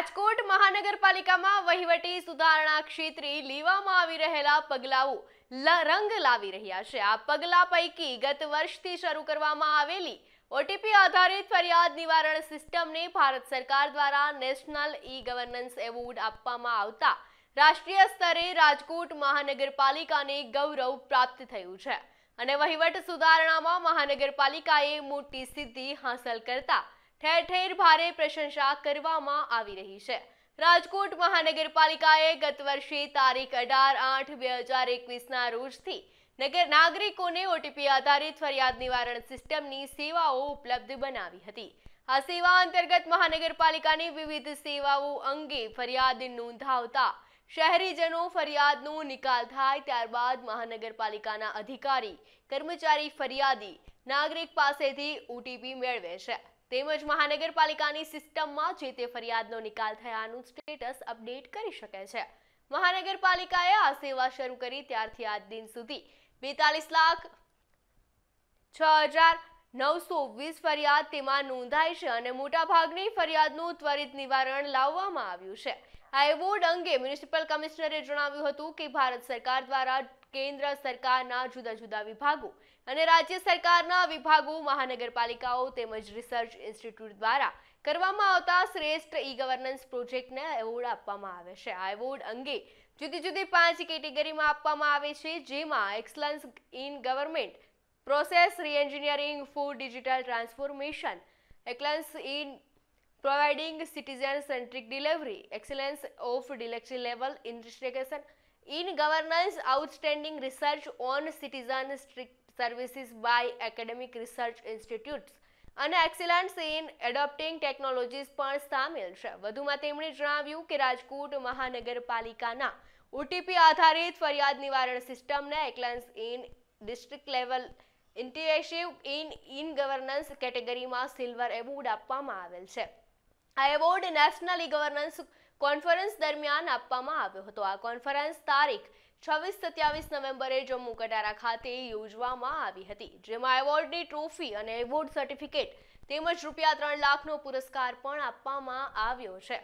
રાજકોટ મહાનગરપાલિકામાં વહીવટી સુધારણા ક્ષેત્રે લેવામાં આવી રહેલા પગલાઓ રંગ લાવી રહ્યા છે આ પગલા પૈકી ગત વર્ષથી શરૂ કરવામાં આવેલી ઓટીપી આધારિત ફરિયાદ નિવારણ સિસ્ટમને ભારત સરકાર દ્વારા નેશનલ ઈ ગવર્નન્સ એવોર્ડ આપવામાં આવતા રાષ્ટ્રીય સ્તરે રાજકોટ મહાનગરપાલિકાને ગૌરવ પ્રાપ્ત થયું છે અને વહીવટ સુધારણામાં મહાનગરપાલિકાએ મોટી સિદ્ધિ હાંસલ કરતા ઠેર ઠેર ભારે પ્રશંસા કરવામાં આવી રહી છે રાજકોટ મહાનગરપાલિકાએ ગત વર્ષે તારીખ અઢાર આઠ બે હજાર એકવીસના રોજથી નગર નાગરિકોને ઓટીપી આધારિત ફરિયાદ નિવારણ સિસ્ટમની સેવાઓ ઉપલબ્ધ બનાવી હતી આ સેવા અંતર્ગત મહાનગરપાલિકાની વિવિધ સેવાઓ અંગે ફરિયાદ નોંધાવતા શહેરીજનો ફરિયાદનો નિકાલ થાય ત્યારબાદ મહાનગરપાલિકાના અધિકારી કર્મચારી ફરિયાદી નાગરિક પાસેથી ઓટીપી મેળવે છે તેમજ મહાનગરપાલિકાની સિસ્ટમમાં જે તે ફરિયાદનો નિકાલ થયાનું સ્ટેટસ અપડેટ કરી શકે છે મહાનગરપાલિકાએ આ સેવા શરૂ કરી ત્યારથી આજ દિન સુધી બેતાલીસ લાખ છ હજાર નવસો વીસ ફરિયાદ તેમાં નોંધાઈ છે અને મોટાભાગની ફરિયાદનું ત્વરિત નિવારણ લાવવામાં આવ્યું છે આ એવોર્ડ અંગે મ્યુનિસિપલ કમિશનરે જણાવ્યું હતું કે ભારત સરકાર દ્વારા કેન્દ્ર સરકારના જુદા જુદા વિભાગો અને રાજ્ય સરકારના વિભાગો મહાનગરપાલિકાઓ તેમજ રિસર્ચ ઇન્સ્ટિટ્યૂટ દ્વારા કરવામાં આવતા શ્રેષ્ઠ ઈ ગવર્નન્સ પ્રોજેક્ટને એવોર્ડ આપવામાં આવે છે આ એવોર્ડ અંગે જુદી જુદી પાંચ કેટેગરીમાં આપવામાં આવે છે જેમાં excellence in government process reengineering for digital transformation excellence in providing citizen-centric delivery, excellence of delivery level investigation in governance, outstanding research on citizen services by academic research institutes અને એક્સિલન્સ ઇન એડોપ્ટિંગ ટેકનોલોજીસ પણ સામેલ છે વધુમાં તેમણે જણાવ્યું કે રાજકોટ મહાનગરપાલિકાના OTP આધારિત ફરિયાદ નિવારણ સિસ્ટમને excellence in district level initiative in in governance કેટેગરીમાં સિલ્વર એવોર્ડ આપવામાં આવેલ છે આ એવોર્ડ નેશનલ ઈ ગવર્નન્સ કોન્ફરન્સ દરમિયાન આપવામાં આવ્યો હતો આ કોન્ફરન્સ તારીખ છવ્વીસ સત્યાવીસ નવેમ્બરે જમ્મુ કટારા ખાતે યોજવામાં આવી હતી જેમાં એવોર્ડની ટ્રોફી અને એવોર્ડ સર્ટિફિકેટ તેમજ રૂપિયા ત્રણ લાખનો પુરસ્કાર પણ આપવામાં આવ્યો છે